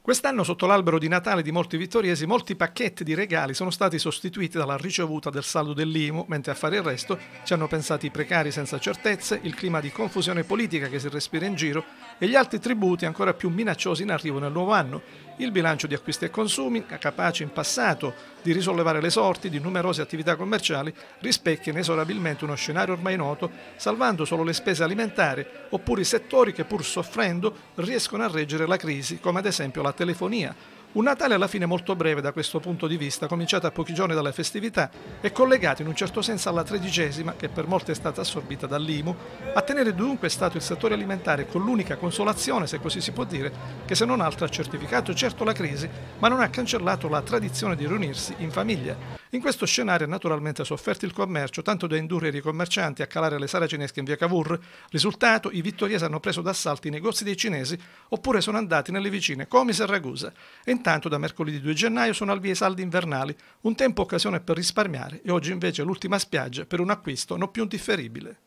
Quest'anno sotto l'albero di Natale di molti vittoriesi molti pacchetti di regali sono stati sostituiti dalla ricevuta del saldo dell'IMU, mentre a fare il resto ci hanno pensato i precari senza certezze, il clima di confusione politica che si respira in giro e gli altri tributi ancora più minacciosi in arrivo nel nuovo anno. Il bilancio di acquisti e consumi, capace in passato di risollevare le sorti di numerose attività commerciali, rispecchia inesorabilmente uno scenario ormai noto, salvando solo le spese alimentari oppure i settori che pur soffrendo riescono a reggere la crisi, come ad esempio la la telefonia. Un Natale alla fine molto breve da questo punto di vista, cominciato a pochi giorni dalle festività e collegato in un certo senso alla tredicesima, che per molte è stata assorbita dall'IMU, a tenere dunque stato il settore alimentare con l'unica consolazione, se così si può dire, che se non altro ha certificato certo la crisi, ma non ha cancellato la tradizione di riunirsi in famiglia. In questo scenario è naturalmente sofferto il commercio, tanto da indurre i commercianti a calare le sale cinesche in via Cavour. Risultato, i vittoriesi hanno preso d'assalto i negozi dei cinesi oppure sono andati nelle vicine Comis e Ragusa. E intanto da mercoledì 2 gennaio sono al via i saldi invernali, un tempo occasione per risparmiare e oggi invece l'ultima spiaggia per un acquisto non più indifferibile.